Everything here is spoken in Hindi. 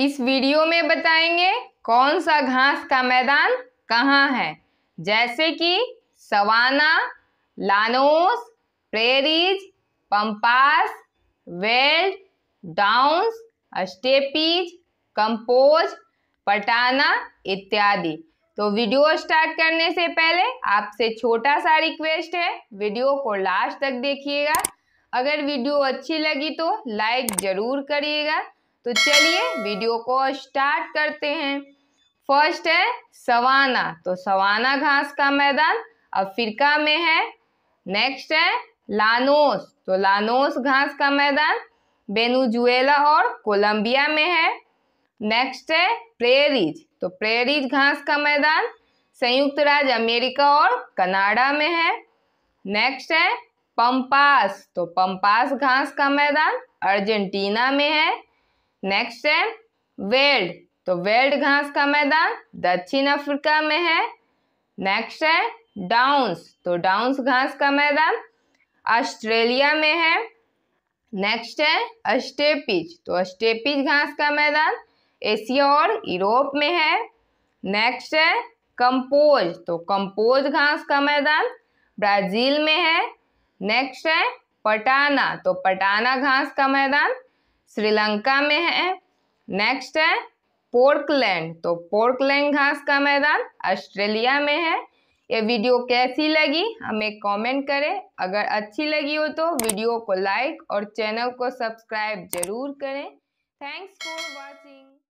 इस वीडियो में बताएंगे कौन सा घास का मैदान कहाँ है जैसे कि savanna llanos prairies pampas veld downs steppes campos पटाना इत्यादि तो वीडियो स्टार्ट करने से पहले आपसे छोटा सा रिक्वेस्ट है वीडियो को लास्ट तक देखिएगा अगर वीडियो अच्छी लगी तो लाइक ज़रूर करिएगा तो चलिए वीडियो को स्टार्ट करते हैं फर्स्ट है सवाना तो सवाना घास का मैदान अफ्रीका में है नेक्स्ट है लानोस तो लानोस घास का मैदान बेनुजुएला और कोलंबिया में है नेक्स्ट है प्रेरिज तो प्रेरिज घास का मैदान संयुक्त राज्य अमेरिका और कनाडा में है नेक्स्ट है पंपास तो पंपास घास का मैदान अर्जेंटीना में है नेक्स्ट है वेल्ड तो वेल्ड घास का मैदान दक्षिण अफ्रीका में है नेक्स्ट है डाउंस तो डाउंस घास का मैदान ऑस्ट्रेलिया में है नेक्स्ट है अस्टेपिज तो अस्टेपिज घास का मैदान एशिया और यूरोप में है नेक्स्ट है कंपोज तो कंपोज घास का मैदान ब्राजील में है नेक्स्ट है पटाना तो पटाना घास का मैदान श्रीलंका में है नेक्स्ट है पोर्कलैंड तो पोर्कलैंड घास का मैदान ऑस्ट्रेलिया में है ये वीडियो कैसी लगी हमें कमेंट करें अगर अच्छी लगी हो तो वीडियो को लाइक और चैनल को सब्सक्राइब जरूर करें थैंक्स फॉर वॉचिंग